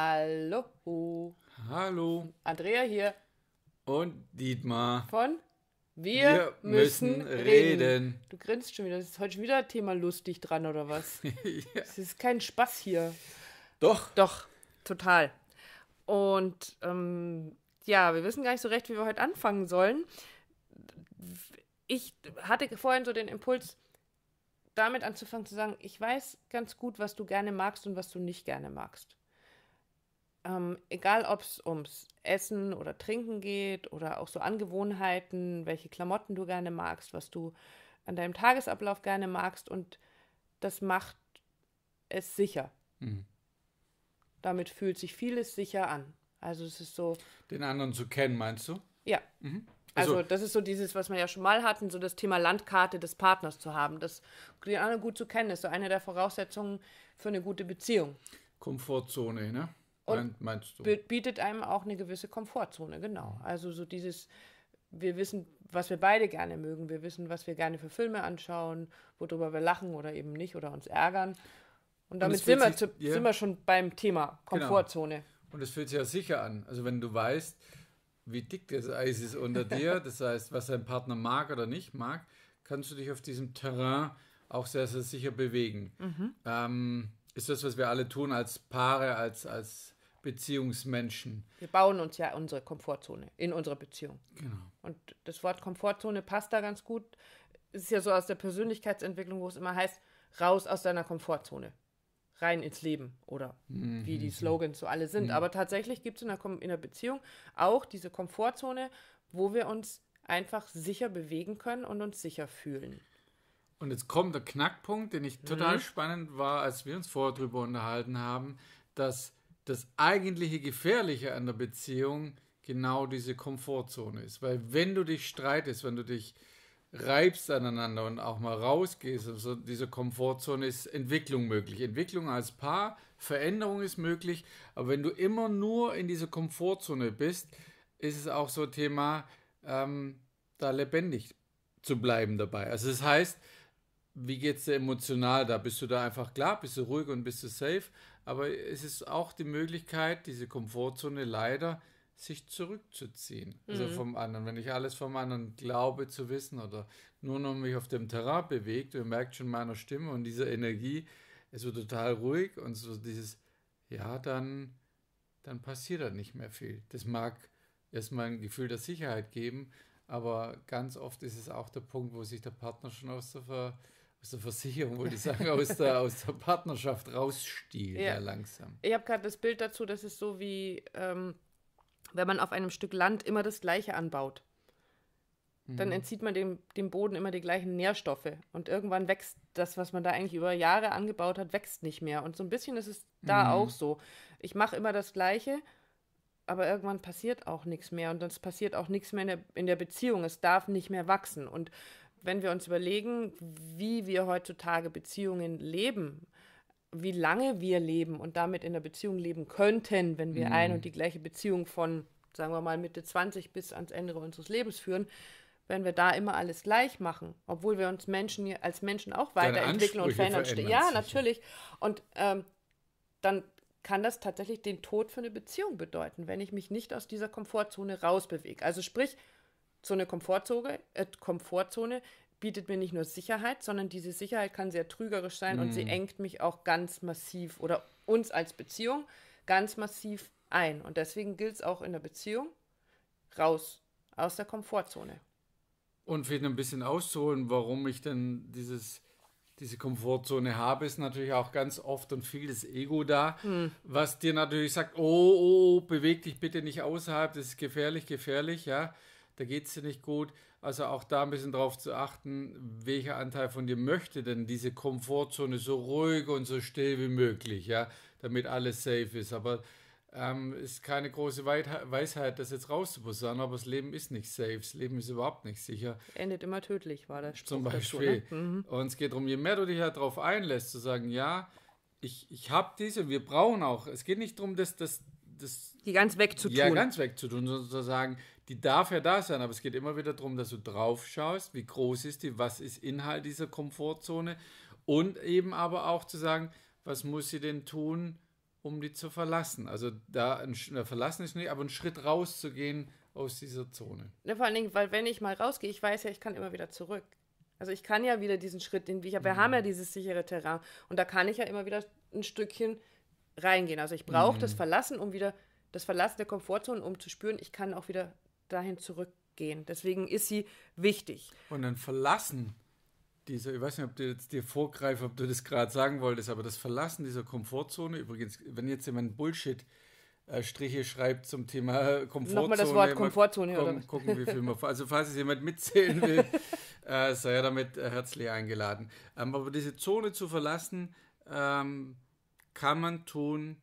Hallo. Hallo. Andrea hier. Und Dietmar. Von Wir, Wir müssen, reden. reden. Du grinst schon wieder. Das ist heute schon wieder Thema lustig dran, oder was? Es ja. ist kein Spaß hier. Doch. Doch, total. Und ähm, ja, wir wissen gar nicht so recht, wie wir heute anfangen sollen. Ich hatte vorhin so den Impuls, damit anzufangen zu sagen, ich weiß ganz gut, was du gerne magst und was du nicht gerne magst ähm, egal ob es ums Essen oder Trinken geht oder auch so Angewohnheiten, welche Klamotten du gerne magst, was du an deinem Tagesablauf gerne magst und das macht es sicher. Mhm. Damit fühlt sich vieles sicher an. Also es ist so. Den anderen zu kennen, meinst du? Ja. Mhm. Also, also, das ist so dieses, was wir ja schon mal hatten, so das Thema Landkarte des Partners zu haben. Das den anderen gut zu kennen, ist so eine der Voraussetzungen für eine gute Beziehung. Komfortzone, ne? Und meinst du? bietet einem auch eine gewisse Komfortzone, genau. Also so dieses, wir wissen, was wir beide gerne mögen, wir wissen, was wir gerne für Filme anschauen, worüber wir lachen oder eben nicht oder uns ärgern. Und damit Und sind, wir, sich, yeah. sind wir schon beim Thema genau. Komfortzone. Genau. Und es fühlt sich ja sicher an. Also wenn du weißt, wie dick das Eis ist unter dir, das heißt, was dein Partner mag oder nicht mag, kannst du dich auf diesem Terrain auch sehr, sehr sicher bewegen. Mhm. Ähm, ist das, was wir alle tun als Paare, als, als Beziehungsmenschen. Wir bauen uns ja unsere Komfortzone in unserer Beziehung. Genau. Und das Wort Komfortzone passt da ganz gut. Es ist ja so aus der Persönlichkeitsentwicklung, wo es immer heißt, raus aus deiner Komfortzone, rein ins Leben oder mhm. wie die Slogans so alle sind. Mhm. Aber tatsächlich gibt es in, in der Beziehung auch diese Komfortzone, wo wir uns einfach sicher bewegen können und uns sicher fühlen. Und jetzt kommt der Knackpunkt, den ich total mhm. spannend war, als wir uns vorher darüber unterhalten haben, dass das eigentliche Gefährliche an der Beziehung genau diese Komfortzone ist. Weil wenn du dich streitest, wenn du dich reibst aneinander und auch mal rausgehst, also diese Komfortzone ist Entwicklung möglich. Entwicklung als Paar, Veränderung ist möglich, aber wenn du immer nur in dieser Komfortzone bist, ist es auch so ein Thema, ähm, da lebendig zu bleiben dabei. Also das heißt, wie geht es dir emotional da? Bist du da einfach klar, bist du ruhig und bist du safe? Aber es ist auch die Möglichkeit, diese Komfortzone leider sich zurückzuziehen. Also mhm. Also vom anderen. Wenn ich alles vom anderen glaube zu wissen oder nur noch mich auf dem Terrain bewegt, ihr merkt schon meiner Stimme und dieser Energie, es wird total ruhig und so dieses, ja, dann, dann passiert da nicht mehr viel. Das mag erstmal ein Gefühl der Sicherheit geben, aber ganz oft ist es auch der Punkt, wo sich der Partner schon aus der Ver aus der Versicherung, wollte ich sagen, aus der, aus der Partnerschaft rausstiehlt, ja. ja langsam. Ich habe gerade das Bild dazu, das ist so wie, ähm, wenn man auf einem Stück Land immer das Gleiche anbaut. Dann mhm. entzieht man dem, dem Boden immer die gleichen Nährstoffe. Und irgendwann wächst das, was man da eigentlich über Jahre angebaut hat, wächst nicht mehr. Und so ein bisschen ist es da mhm. auch so. Ich mache immer das Gleiche, aber irgendwann passiert auch nichts mehr. Und es passiert auch nichts mehr in der, in der Beziehung. Es darf nicht mehr wachsen. Und wenn wir uns überlegen, wie wir heutzutage Beziehungen leben, wie lange wir leben und damit in der Beziehung leben könnten, wenn wir mhm. ein und die gleiche Beziehung von, sagen wir mal, Mitte 20 bis ans Ende unseres Lebens führen, wenn wir da immer alles gleich machen, obwohl wir uns Menschen als Menschen auch weiterentwickeln und verändern. Ja, natürlich. Und ähm, dann kann das tatsächlich den Tod für eine Beziehung bedeuten, wenn ich mich nicht aus dieser Komfortzone rausbewege. Also sprich, so eine Komfortzone, äh, Komfortzone bietet mir nicht nur Sicherheit, sondern diese Sicherheit kann sehr trügerisch sein mhm. und sie mm. engt mich auch ganz massiv oder uns als Beziehung ganz massiv ein. Und deswegen gilt es auch in der Beziehung raus aus der Komfortzone. Und vielleicht ein bisschen auszuholen, warum ich denn dieses, diese Komfortzone habe, ist natürlich auch ganz oft und viel das Ego da, mhm. was dir natürlich sagt, oh, oh, oh, beweg dich bitte nicht außerhalb, das ist gefährlich, gefährlich, ja da geht es dir nicht gut. Also auch da ein bisschen drauf zu achten, welcher Anteil von dir möchte denn diese Komfortzone so ruhig und so still wie möglich, ja, damit alles safe ist. Aber ähm, ist keine große Weisheit, das jetzt rauszubussern, aber das Leben ist nicht safe, das Leben ist überhaupt nicht sicher. Endet immer tödlich, war das Zum Beispiel. Dazu, ne? Mhm. Und es geht darum, je mehr du dich halt darauf einlässt, zu sagen, ja, ich, ich habe diese, und wir brauchen auch. Es geht nicht darum, dass das. Die ganz wegzutun. Ja, ganz wegzutun, sondern zu sagen, die darf ja da sein, aber es geht immer wieder darum, dass du drauf schaust, wie groß ist die, was ist Inhalt dieser Komfortzone und eben aber auch zu sagen, was muss sie denn tun, um die zu verlassen. Also da ein, verlassen ist nicht, aber einen Schritt rauszugehen aus dieser Zone. Ja, vor allen Dingen, weil wenn ich mal rausgehe, ich weiß ja, ich kann immer wieder zurück. Also ich kann ja wieder diesen Schritt, den ich Wir mhm. haben ja mhm. dieses sichere Terrain und da kann ich ja immer wieder ein Stückchen reingehen. Also ich brauche mhm. das Verlassen, um wieder das Verlassen der Komfortzone, um zu spüren, ich kann auch wieder dahin zurückgehen. Deswegen ist sie wichtig. Und dann verlassen dieser, ich weiß nicht, ob du jetzt dir vorgreife, ob du das gerade sagen wolltest, aber das Verlassen dieser Komfortzone, übrigens, wenn jetzt jemand Bullshit äh, Striche schreibt zum Thema Komfortzone. Nochmal das Wort Komfortzone, Mal Gucken, wie viel man, also falls es jemand mitzählen will, äh, sei er damit herzlich eingeladen. Ähm, aber diese Zone zu verlassen, ähm, kann man tun,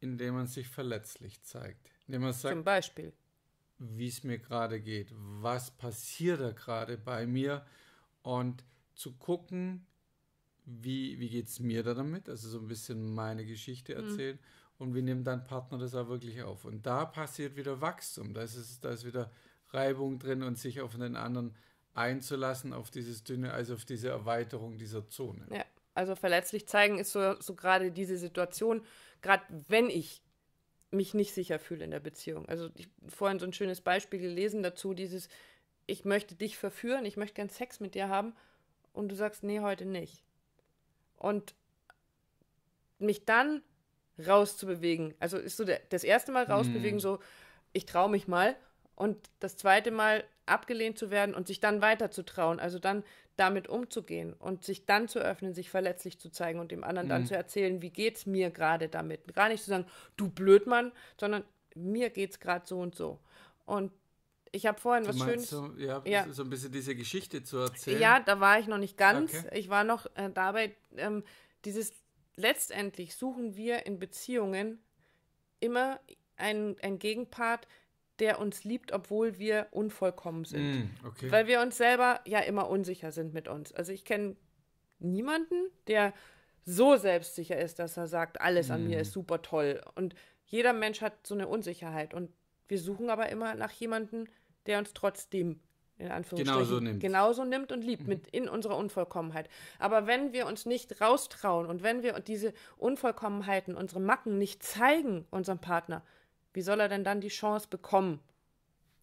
indem man sich verletzlich zeigt. Indem man sagt, zum Beispiel wie es mir gerade geht, was passiert da gerade bei mir und zu gucken, wie, wie geht es mir da damit, also so ein bisschen meine Geschichte mhm. erzählen mhm. und wie nimmt dein Partner das auch wirklich auf. Und da passiert wieder Wachstum, da ist, da ist wieder Reibung drin und sich auf den anderen einzulassen, auf dieses dünne, also auf diese Erweiterung dieser Zone. Ja, also verletzlich zeigen ist so, so gerade diese Situation, gerade wenn ich mich nicht sicher fühle in der Beziehung. Also ich vorhin so ein schönes Beispiel gelesen dazu, dieses, ich möchte dich verführen, ich möchte gern Sex mit dir haben und du sagst, nee, heute nicht. Und mich dann rauszubewegen, also ist so der, das erste Mal rausbewegen, mm. so, ich traue mich mal und das zweite Mal abgelehnt zu werden und sich dann weiter zu trauen, also dann damit umzugehen und sich dann zu öffnen, sich verletzlich zu zeigen und dem anderen mhm. dann zu erzählen, wie geht's mir gerade damit. Gar nicht zu sagen, du Blödmann, sondern mir geht's gerade so und so. Und ich habe vorhin du was Schönes. So, ja, ja, so ein bisschen diese Geschichte zu erzählen. Ja, da war ich noch nicht ganz. Okay. Ich war noch äh, dabei, ähm, dieses letztendlich suchen wir in Beziehungen immer einen, einen Gegenpart, der uns liebt, obwohl wir unvollkommen sind. Mm, okay. Weil wir uns selber ja immer unsicher sind mit uns. Also ich kenne niemanden, der so selbstsicher ist, dass er sagt, alles mm. an mir mm. ist super toll. Und jeder Mensch hat so eine Unsicherheit. Und wir suchen aber immer nach jemandem, der uns trotzdem in Anführungsstrichen genauso nimmt, genauso nimmt und liebt mhm. mit in unserer Unvollkommenheit. Aber wenn wir uns nicht raustrauen und wenn wir diese Unvollkommenheiten, unsere Macken nicht zeigen unserem Partner, wie soll er denn dann die Chance bekommen,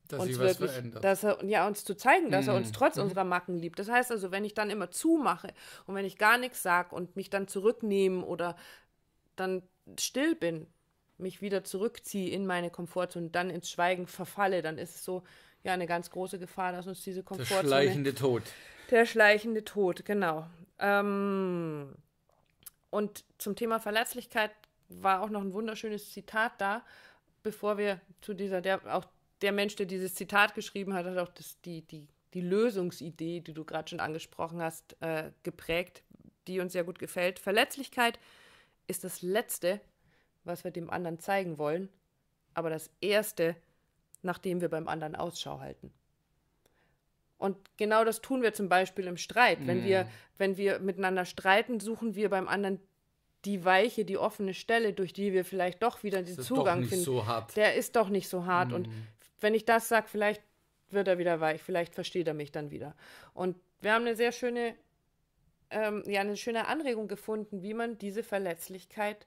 dass uns wirklich, verändert. Dass er, ja, uns zu zeigen, dass mm. er uns mhm. trotz mm. unserer Macken liebt. Das heißt also, wenn ich dann immer zumache und wenn ich gar nichts sage und mich dann zurücknehme oder dann still bin, mich wieder zurückziehe in meine Komfortzone und dann ins Schweigen verfalle, dann ist es so ja eine ganz große Gefahr, dass uns diese Komfortzone. Der schleichende Tod. Der schleichende Tod, genau. Ähm, und zum Thema Verletzlichkeit war auch noch ein wunderschönes Zitat da bevor wir zu dieser, der, auch der Mensch, der dieses Zitat geschrieben hat, hat auch das, die, die, die Lösungsidee, die du gerade schon angesprochen hast, äh, geprägt, die uns sehr gut gefällt. Verletzlichkeit ist das Letzte, was wir dem anderen zeigen wollen, aber das Erste, nachdem wir beim anderen Ausschau halten. Und genau das tun wir zum Beispiel im Streit. Wenn, mm. wir, wenn wir miteinander streiten, suchen wir beim anderen die weiche, die offene Stelle, durch die wir vielleicht doch wieder den Zugang finden. So hart. der ist doch nicht so hart. Mhm. Und wenn ich das sage, vielleicht wird er wieder weich, vielleicht versteht er mich dann wieder. Und wir haben eine sehr schöne, ähm, ja, eine schöne Anregung gefunden, wie man diese Verletzlichkeit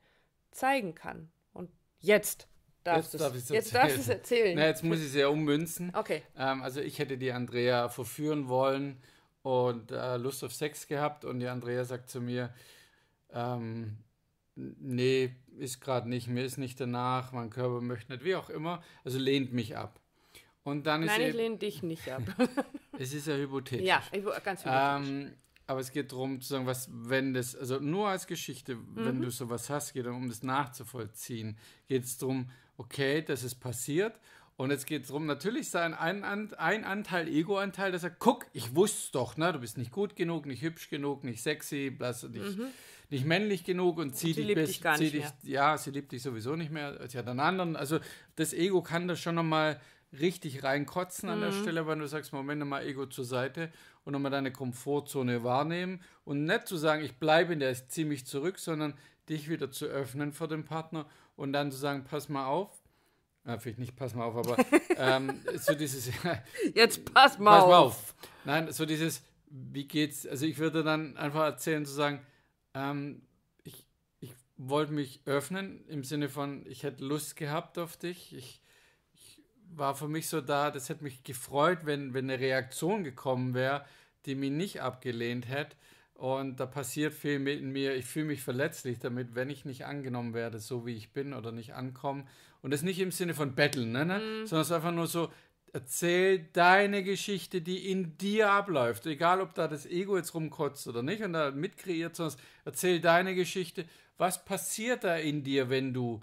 zeigen kann. Und jetzt darfst jetzt darf es jetzt darfst erzählen. Na, jetzt muss ich es ja ummünzen. Okay. Ähm, also ich hätte die Andrea verführen wollen und äh, Lust auf Sex gehabt und die Andrea sagt zu mir, ähm, nee, ist gerade nicht, mir ist nicht danach, mein Körper möchte nicht, wie auch immer, also lehnt mich ab. Und dann Nein, ist ich lehne dich nicht ab. es ist ja hypothetisch. Ja, ganz hypothetisch. Ähm, aber es geht darum zu sagen, was, wenn das, also nur als Geschichte, mhm. wenn du mhm. sowas hast, geht es um das nachzuvollziehen. Geht es darum, okay, das ist passiert. Und jetzt geht es darum, natürlich sein ein, ein Anteil, Ego-Anteil, dass er, guck, ich wusste doch, ne? du bist nicht gut genug, nicht hübsch genug, nicht sexy, blass, nicht, mhm nicht männlich genug und zieht dich, bis, dich gar nicht dich, Ja, sie liebt dich sowieso nicht mehr. Sie hat einen anderen. Also das Ego kann das schon nochmal richtig reinkotzen mhm. an der mhm. Stelle, wenn du sagst, Moment mal, Ego zur Seite und nochmal deine Komfortzone wahrnehmen und nicht zu sagen, ich bleibe in der, ich ziehe mich zurück, sondern dich wieder zu öffnen vor dem Partner und dann zu sagen, pass mal auf, na, vielleicht nicht, pass mal auf, aber ähm, so dieses. Jetzt pass mal, pass mal auf. auf. Nein, so dieses, wie geht's? Also ich würde dann einfach erzählen, zu sagen, ähm, ich, ich wollte mich öffnen im Sinne von, ich hätte Lust gehabt auf dich. Ich, ich war für mich so da, das hätte mich gefreut, wenn, wenn eine Reaktion gekommen wäre, die mich nicht abgelehnt hätte. Und da passiert viel mit mir. Ich fühle mich verletzlich damit, wenn ich nicht angenommen werde, so wie ich bin oder nicht ankomme. Und das nicht im Sinne von betteln, ne, ne? Mm. sondern es ist einfach nur so, Erzähl deine Geschichte, die in dir abläuft. Egal, ob da das Ego jetzt rumkotzt oder nicht und da mitkreiert, sondern erzähl deine Geschichte. Was passiert da in dir, wenn du,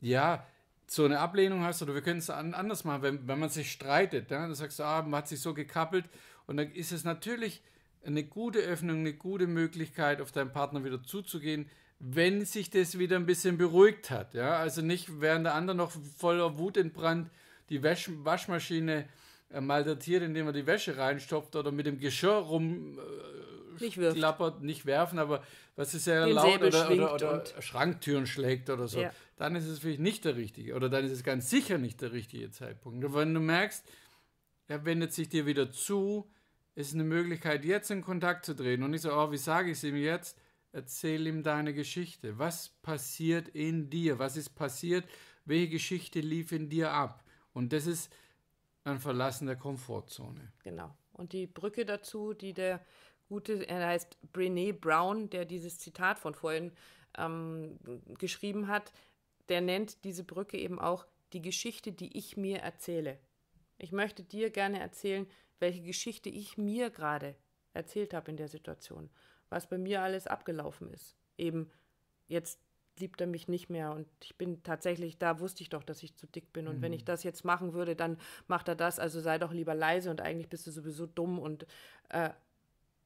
ja, so eine Ablehnung hast oder wir können es anders machen, wenn, wenn man sich streitet. Ja? Dann sagst du, ah, man hat sich so gekappelt und dann ist es natürlich eine gute Öffnung, eine gute Möglichkeit, auf deinen Partner wieder zuzugehen, wenn sich das wieder ein bisschen beruhigt hat. Ja? Also nicht während der andere noch voller Wut entbrannt die Wäsch Waschmaschine äh, maltratiert, indem man die Wäsche reinstopft oder mit dem Geschirr rum äh, nicht klappert, nicht werfen, aber was ist ja Den laut Säbel oder, oder, oder Schranktüren schlägt oder so, ja. dann ist es vielleicht nicht der richtige oder dann ist es ganz sicher nicht der richtige Zeitpunkt. Aber wenn du merkst, er wendet sich dir wieder zu, ist eine Möglichkeit, jetzt in Kontakt zu treten und nicht so, oh, wie sage ich es ihm jetzt? Erzähl ihm deine Geschichte. Was passiert in dir? Was ist passiert? Welche Geschichte lief in dir ab? Und das ist ein Verlassen der Komfortzone. Genau. Und die Brücke dazu, die der gute, er heißt Brené Brown, der dieses Zitat von vorhin ähm, geschrieben hat, der nennt diese Brücke eben auch die Geschichte, die ich mir erzähle. Ich möchte dir gerne erzählen, welche Geschichte ich mir gerade erzählt habe in der Situation, was bei mir alles abgelaufen ist. Eben jetzt liebt er mich nicht mehr. Und ich bin tatsächlich, da wusste ich doch, dass ich zu dick bin. Und mhm. wenn ich das jetzt machen würde, dann macht er das. Also sei doch lieber leise und eigentlich bist du sowieso dumm. Und, äh,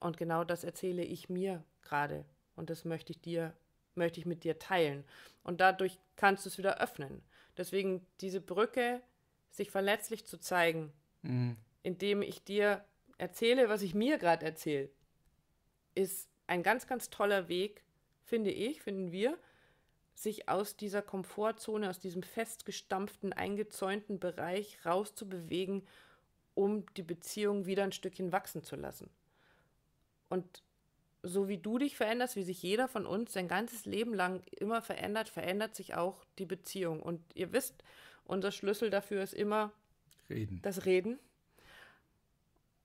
und genau das erzähle ich mir gerade. Und das möchte ich dir, möchte ich mit dir teilen. Und dadurch kannst du es wieder öffnen. Deswegen diese Brücke, sich verletzlich zu zeigen, mhm. indem ich dir erzähle, was ich mir gerade erzähle, ist ein ganz, ganz toller Weg, finde ich, finden wir, sich aus dieser Komfortzone, aus diesem festgestampften, eingezäunten Bereich rauszubewegen, um die Beziehung wieder ein Stückchen wachsen zu lassen. Und so wie du dich veränderst, wie sich jeder von uns sein ganzes Leben lang immer verändert, verändert sich auch die Beziehung. Und ihr wisst, unser Schlüssel dafür ist immer Reden. das Reden.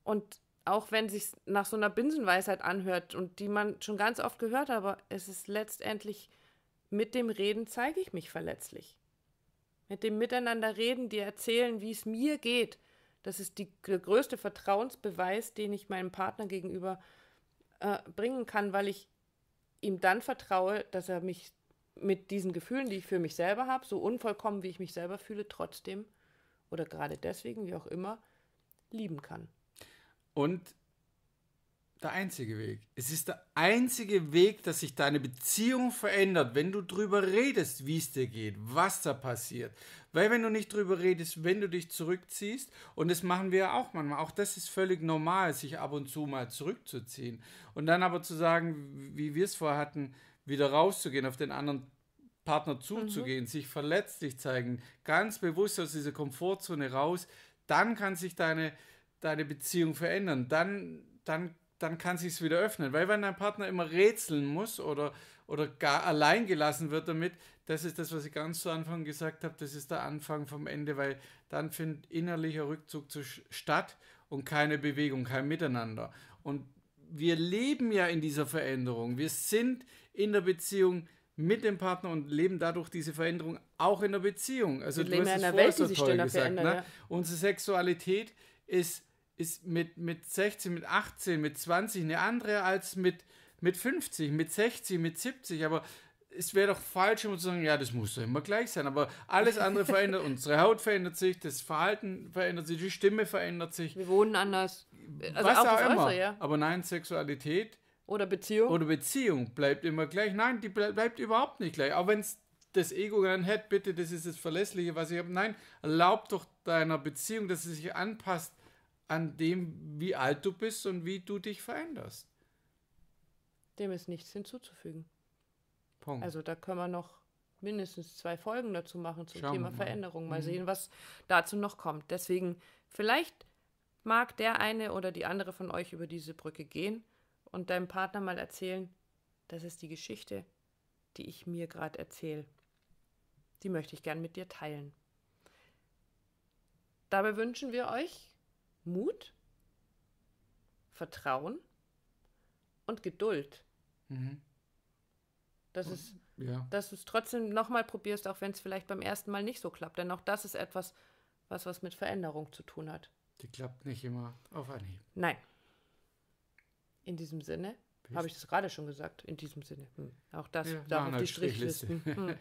Und auch wenn sich nach so einer Binsenweisheit anhört und die man schon ganz oft gehört, aber es ist letztendlich mit dem Reden zeige ich mich verletzlich. Mit dem Miteinander reden, dir erzählen, wie es mir geht. Das ist die, der größte Vertrauensbeweis, den ich meinem Partner gegenüber äh, bringen kann, weil ich ihm dann vertraue, dass er mich mit diesen Gefühlen, die ich für mich selber habe, so unvollkommen, wie ich mich selber fühle, trotzdem oder gerade deswegen, wie auch immer, lieben kann. Und der einzige Weg. Es ist der einzige Weg, dass sich deine Beziehung verändert, wenn du drüber redest, wie es dir geht, was da passiert. Weil wenn du nicht drüber redest, wenn du dich zurückziehst, und das machen wir ja auch manchmal, auch das ist völlig normal, sich ab und zu mal zurückzuziehen. Und dann aber zu sagen, wie wir es vorher hatten, wieder rauszugehen, auf den anderen Partner zuzugehen, mhm. sich verletzlich zeigen, ganz bewusst aus dieser Komfortzone raus, dann kann sich deine, deine Beziehung verändern. Dann, dann dann kann sich's wieder öffnen. Weil wenn dein Partner immer rätseln muss oder, oder gar allein gelassen wird damit, das ist das, was ich ganz zu Anfang gesagt habe, das ist der Anfang vom Ende, weil dann findet innerlicher Rückzug statt und keine Bewegung, kein Miteinander. Und wir leben ja in dieser Veränderung. Wir sind in der Beziehung mit dem Partner und leben dadurch diese Veränderung auch in der Beziehung. Also wir du leben hast in einer Welt, die sich ständig verändert. Ne? Ja. Unsere Sexualität ist ist mit, mit 16, mit 18, mit 20 eine andere als mit, mit 50, mit 60, mit 70. Aber es wäre doch falsch, immer zu sagen, ja, das muss doch immer gleich sein. Aber alles andere verändert, unsere Haut verändert sich, das Verhalten verändert sich, die Stimme verändert sich. Wir wohnen anders. Also was auch, auch immer. Äußere, ja. Aber nein, Sexualität. Oder Beziehung. Oder Beziehung bleibt immer gleich. Nein, die ble bleibt überhaupt nicht gleich. Auch wenn es das Ego dann hätte, bitte, das ist das Verlässliche, was ich habe. Nein, erlaub doch deiner Beziehung, dass sie sich anpasst an dem, wie alt du bist und wie du dich veränderst. Dem ist nichts hinzuzufügen. Punkt. Also da können wir noch mindestens zwei Folgen dazu machen zum Schauen Thema mal. Veränderung. Mal mhm. sehen, was dazu noch kommt. Deswegen, vielleicht mag der eine oder die andere von euch über diese Brücke gehen und deinem Partner mal erzählen, das ist die Geschichte, die ich mir gerade erzähle. Die möchte ich gern mit dir teilen. Dabei wünschen wir euch Mut, Vertrauen und Geduld. Mhm. Dass, und, ja. dass du es trotzdem nochmal probierst, auch wenn es vielleicht beim ersten Mal nicht so klappt. Denn auch das ist etwas, was was mit Veränderung zu tun hat. Die klappt nicht immer auf Anhieb. Nein. In diesem Sinne, habe ich das gerade schon gesagt, in diesem Sinne. Hm. Auch das ja, darf auf die Strichlisten. Hm.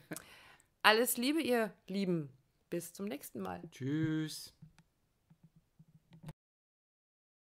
Alles Liebe, ihr Lieben. Bis zum nächsten Mal. Tschüss.